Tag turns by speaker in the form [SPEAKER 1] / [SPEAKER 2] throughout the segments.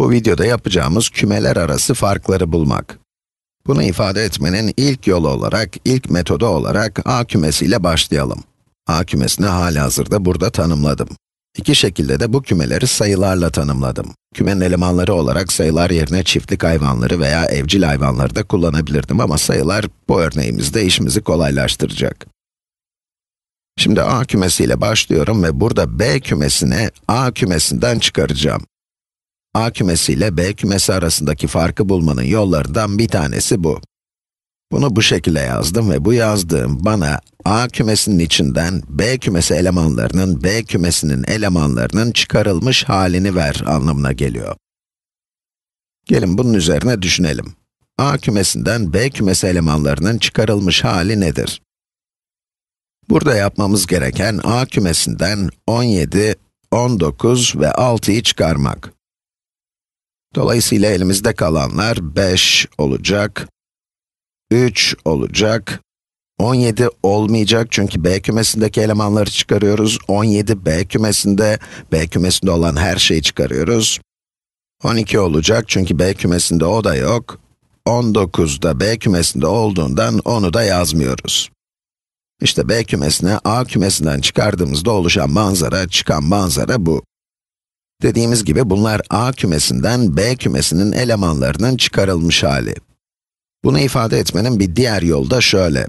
[SPEAKER 1] Bu videoda yapacağımız kümeler arası farkları bulmak. Bunu ifade etmenin ilk yolu olarak, ilk metodu olarak A kümesiyle başlayalım. A kümesini halihazırda burada tanımladım. İki şekilde de bu kümeleri sayılarla tanımladım. Kümenin elemanları olarak sayılar yerine çiftlik hayvanları veya evcil hayvanları da kullanabilirdim ama sayılar bu örneğimizde işimizi kolaylaştıracak. Şimdi A kümesiyle başlıyorum ve burada B kümesine A kümesinden çıkaracağım. A kümesi ile B kümesi arasındaki farkı bulmanın yollarından bir tanesi bu. Bunu bu şekilde yazdım ve bu yazdığım bana A kümesinin içinden B kümesi elemanlarının B kümesinin elemanlarının çıkarılmış halini ver anlamına geliyor. Gelin bunun üzerine düşünelim. A kümesinden B kümesi elemanlarının çıkarılmış hali nedir? Burada yapmamız gereken A kümesinden 17, 19 ve 6'yı çıkarmak. Dolayısıyla elimizde kalanlar 5 olacak, 3 olacak, 17 olmayacak çünkü B kümesindeki elemanları çıkarıyoruz. 17 B kümesinde, B kümesinde olan her şeyi çıkarıyoruz. 12 olacak çünkü B kümesinde o da yok. 19 da B kümesinde olduğundan onu da yazmıyoruz. İşte B kümesine A kümesinden çıkardığımızda oluşan manzara, çıkan manzara bu. Dediğimiz gibi bunlar A kümesinden B kümesinin elemanlarının çıkarılmış hali. Bunu ifade etmenin bir diğer yolu da şöyle.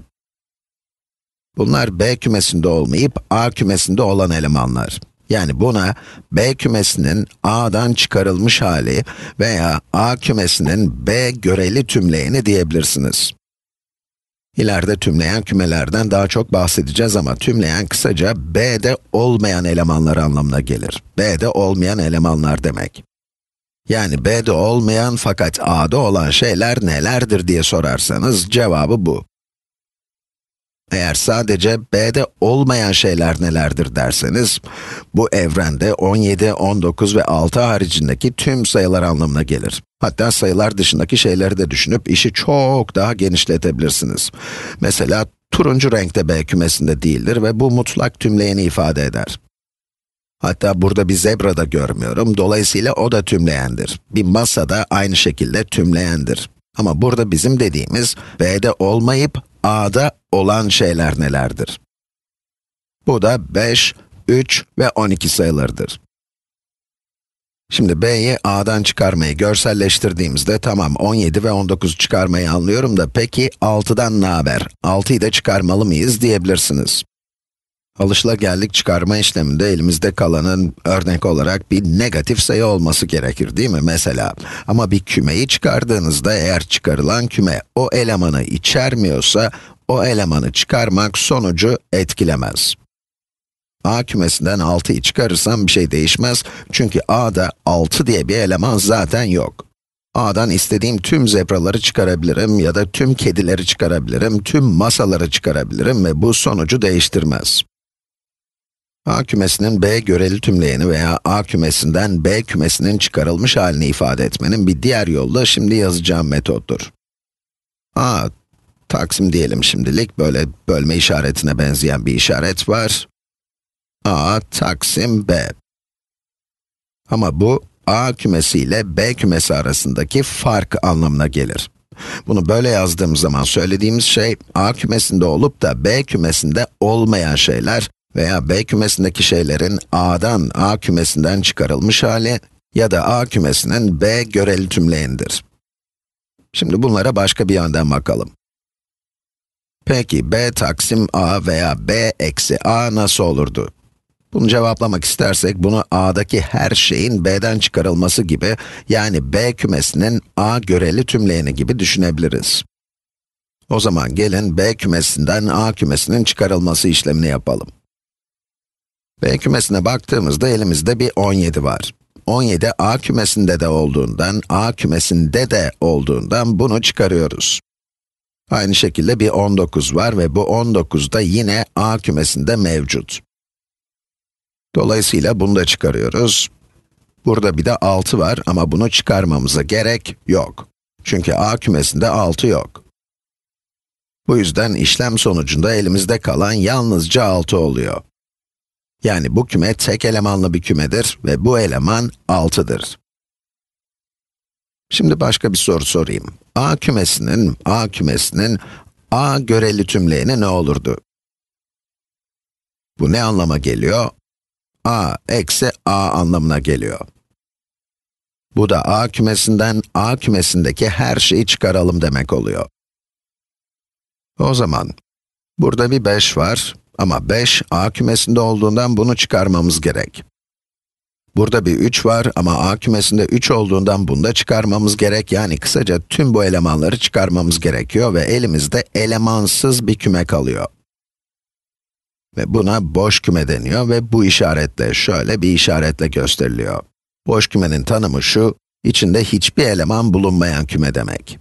[SPEAKER 1] Bunlar B kümesinde olmayıp A kümesinde olan elemanlar. Yani buna B kümesinin A'dan çıkarılmış hali veya A kümesinin B göreli tümleyeni diyebilirsiniz. İleride tümleyen kümelerden daha çok bahsedeceğiz ama tümleyen kısaca B'de olmayan elemanlar anlamına gelir. B'de olmayan elemanlar demek. Yani B'de olmayan fakat A'da olan şeyler nelerdir diye sorarsanız cevabı bu. Eğer sadece B'de olmayan şeyler nelerdir derseniz, bu evrende 17, 19 ve 6 haricindeki tüm sayılar anlamına gelir. Hatta sayılar dışındaki şeyleri de düşünüp işi çok daha genişletebilirsiniz. Mesela turuncu renkte B kümesinde değildir ve bu mutlak tümleyeni ifade eder. Hatta burada bir zebra da görmüyorum, dolayısıyla o da tümleyendir. Bir masa da aynı şekilde tümleyendir. Ama burada bizim dediğimiz, B'de olmayıp A'da olan şeyler nelerdir? Bu da 5, 3 ve 12 sayılarıdır. Şimdi b'yi a'dan çıkarmayı görselleştirdiğimizde tamam 17 ve 19 çıkarmayı anlıyorum da peki 6'dan ne haber? 6'yı da çıkarmalı mıyız diyebilirsiniz. Alışılageldik çıkarma işleminde elimizde kalanın örnek olarak bir negatif sayı olması gerekir değil mi mesela? Ama bir kümeyi çıkardığınızda eğer çıkarılan küme o elemanı içermiyorsa o elemanı çıkarmak sonucu etkilemez. A kümesinden 6'yı çıkarırsam bir şey değişmez. Çünkü A'da 6 diye bir eleman zaten yok. A'dan istediğim tüm zebraları çıkarabilirim ya da tüm kedileri çıkarabilirim, tüm masaları çıkarabilirim ve bu sonucu değiştirmez. A kümesinin B göreli tümleyeni veya A kümesinden B kümesinin çıkarılmış halini ifade etmenin bir diğer yolu da şimdi yazacağım metottur. A taksim diyelim şimdilik, böyle bölme işaretine benzeyen bir işaret var a taksim b. Ama bu a kümesi ile b kümesi arasındaki fark anlamına gelir. Bunu böyle yazdığımız zaman söylediğimiz şey, a kümesinde olup da b kümesinde olmayan şeyler veya b kümesindeki şeylerin a'dan a kümesinden çıkarılmış hali ya da a kümesinin b göreli tümleğindir. Şimdi bunlara başka bir yönden bakalım. Peki b taksim a veya b eksi a nasıl olurdu? Bunu cevaplamak istersek bunu A'daki her şeyin B'den çıkarılması gibi yani B kümesinin A göreli tümleyeni gibi düşünebiliriz. O zaman gelin B kümesinden A kümesinin çıkarılması işlemini yapalım. B kümesine baktığımızda elimizde bir 17 var. 17 A kümesinde de olduğundan, A kümesinde de olduğundan bunu çıkarıyoruz. Aynı şekilde bir 19 var ve bu 19 da yine A kümesinde mevcut. Dolayısıyla bunu da çıkarıyoruz. Burada bir de 6 var ama bunu çıkarmamıza gerek yok. Çünkü a kümesinde 6 yok. Bu yüzden işlem sonucunda elimizde kalan yalnızca 6 oluyor. Yani bu küme tek elemanlı bir kümedir ve bu eleman 6'dır. Şimdi başka bir soru sorayım. A kümesinin, A kümesinin A göreli tümleyeni ne olurdu? Bu ne anlama geliyor? a eksi a anlamına geliyor. Bu da a kümesinden a kümesindeki her şeyi çıkaralım demek oluyor. O zaman, burada bir 5 var ama 5 a kümesinde olduğundan bunu çıkarmamız gerek. Burada bir 3 var ama a kümesinde 3 olduğundan bunu da çıkarmamız gerek. Yani kısaca tüm bu elemanları çıkarmamız gerekiyor ve elimizde elemansız bir küme kalıyor. Ve buna boş küme deniyor ve bu işaretle, şöyle bir işaretle gösteriliyor. Boş kümenin tanımı şu, içinde hiçbir eleman bulunmayan küme demek.